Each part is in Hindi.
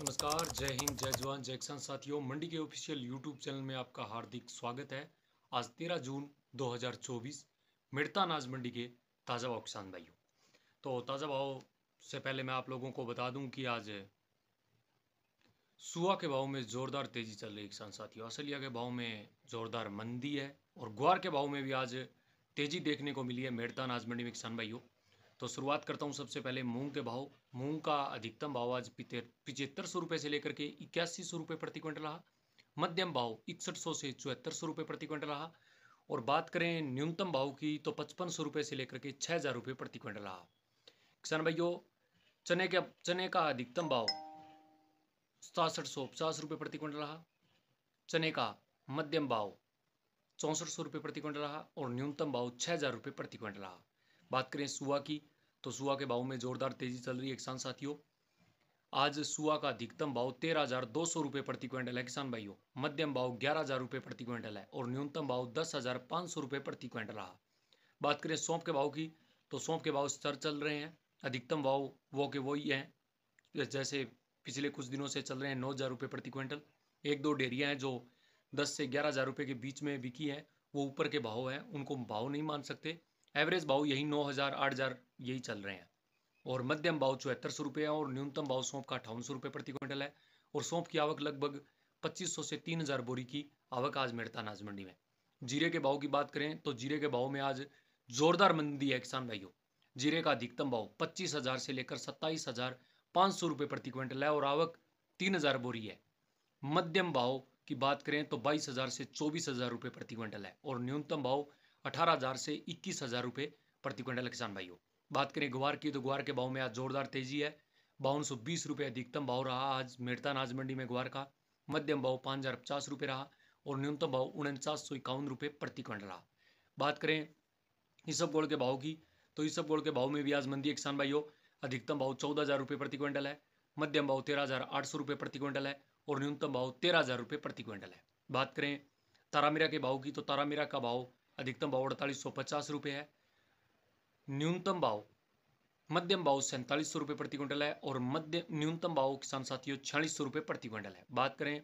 नमस्कार जय हिंद जय जवान जय किसान साथियों मंडी के ऑफिशियल यूट्यूब चैनल में आपका हार्दिक स्वागत है आज 13 जून 2024 मिड़ता अनाज मंडी के ताज़ा भाव किसान भाइयों तो ताज़ा भाव से पहले मैं आप लोगों को बता दूं कि आज सुआ के भाव में ज़ोरदार तेज़ी चल रही है किसान साथियों असलिया के भाव में ज़ोरदार मंदी है और ग्वार के भाव में भी आज तेज़ी देखने को मिली है मेड़ता अनाज मंडी में किसान भाइयों तो शुरुआत करता हूँ सबसे पहले मूंग के भाव मूंग का अधिकतम भाव आज पिचहत्तर सौ रुपये से लेकर के इक्यासी सौ रुपये प्रति क्विंटल रहा मध्यम भाव इकसठ सौ से चौहत्तर सौ रुपये प्रति क्विंटल रहा और बात करें न्यूनतम भाव की तो पचपन सौ रुपये से लेकर के छः हज़ार रुपये प्रति क्विंटल रहा किसान भाइयों चने के चने का अधिकतम भाव सासठ सौ पचास रुपये प्रति क्विंटल रहा चने का मध्यम भाव चौंसठ सौ रुपये प्रति क्विंटल रहा और न्यूनतम भाव छः हज़ार रुपये प्रति क्विंटल रहा बात करें सुबह की तो सुआ के भाव में जोरदार तेजी चल रही है किसान साथियों आज सुआ का अधिकतम भाव तेरह हजार दो सौ रुपये प्रति क्विंटल है किसान भाइयों मध्यम भाव ग्यारह हजार रुपये प्रति क्विंटल है और न्यूनतम भाव दस हजार पाँच सौ रुपये प्रति क्विंटल रहा बात करें सौंप के भाव की तो सौंप के भाव स्तर चल रहे हैं अधिकतम भाव वो के वही हैं जैसे पिछले कुछ दिनों से चल रहे हैं नौ हज़ार रुपए प्रति क्विंटल एक दो डेरियाँ हैं जो दस से ग्यारह हज़ार रुपए के बीच में बिकी हैं वो ऊपर के भाव हैं उनको भाव नहीं मान सकते एवरेज भाव यही नौ हज़ार आठ हज़ार यही चल रहे हैं और मध्यम भाव चौहत्तर सौ रुपये है और न्यूनतम भाव सौंप का अठावन सौ रुपये प्रति क्विंटल है और सौंप की आवक लगभग पच्चीस सौ से तीन हज़ार बोरी की आवक आज मेड़ता अनाज मंडी में जीरे के भाव की बात करें तो जीरे के भाव में आज जोरदार मंदी है किसान भाइयों जीरे का अधिकतम भाव पच्चीस हज़ार से लेकर सत्ताईस हज़ार पांच सौ रुपये प्रति क्विंटल है और आवक तीन हज़ार बोरी है मध्यम भाव की बात करें तो बाईस हज़ार से चौबीस हज़ार रुपये प्रति क्विंटल है और न्यूनतम भाव अठारह हज़ार से इक्कीस हज़ार रुपए प्रति क्विंटल किसान भाइयों बात करें ग्वार की तो ग्वार के भाव में आज जोरदार तेजी है बावन सौ बीस रुपये अधिकतम भाव रहा आज मेड़ता अनाज मंडी में ग्वार का मध्यम भाव पाँच हज़ार पचास रुपये रहा और न्यूनतम भाव उनचास सौ इक्यावन रुपए प्रति क्विंटल रहा बात करें सब गोड़ के भाव की तो इसब गोड़ के भाव में भी आज मंदी है किसान भाइयों अधिकतम भाव चौदह हज़ार रुपये प्रति क्विंटल है मध्यम भाव तेरह हज़ार आठ सौ रुपये प्रति क्विंटल है और न्यूनतम भाव तेरह हज़ार रुपये प्रति क्विंटल है बात करें तारामीरा के भाव की तो तारामीरा का भाव अधिकतम भाव अड़तालीस सौ पचास रुपये है न्यूनतम भाव मध्यम भाव सैंतालीस सौ रुपये प्रति क्विंटल है और मध्य न्यूनतम भाव किसान साथियों छियालीस सौ रुपये प्रति क्विंटल है बात करें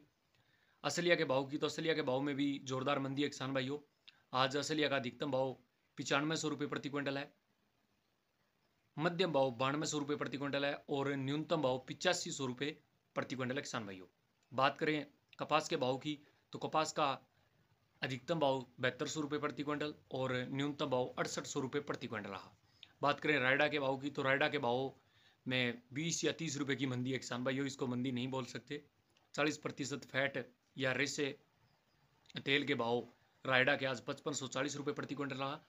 असलिया के भाव की तो असलिया के भाव में भी जोरदार मंदी है किसान भाइयों आज असलिया का अधिकतम भाव पिचानवे सौ रुपये प्रति क्विंटल है मध्यम भाव बानवे सौ रुपये प्रति क्विंटल है और न्यूनतम भाव पिचासी सौ रुपये प्रति क्विंटल है किसान भाइयों बात करें कपास के भाव की तो कपास का अधिकतम भाव बहत्तर सौ रुपये प्रति क्विंटल और न्यूनतम भाव अड़सठ सौ रुपये प्रति क्विंटल रहा बात करें रायडा के भाव की तो रायडा के भाव में बीस या तीस रुपये की मंदी है किसान भाइयों इसको मंदी नहीं बोल सकते चालीस प्रतिशत फैट या रेसे तेल के भाव रायडा के आज पचपन सौ चालीस रुपये प्रति क्विंटल रहा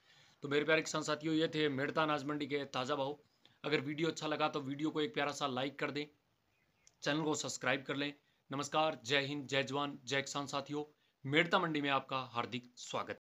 तो मेरे प्यारे किसान साथियों ये थे मेड़ता अनाज मंडी के ताज़ा भाव अगर वीडियो अच्छा लगा तो वीडियो को एक प्यारा सा लाइक कर दें चैनल को सब्सक्राइब कर लें नमस्कार जय हिंद जय जवान जय किसान साथियों मेड़ता मंडी में आपका हार्दिक स्वागत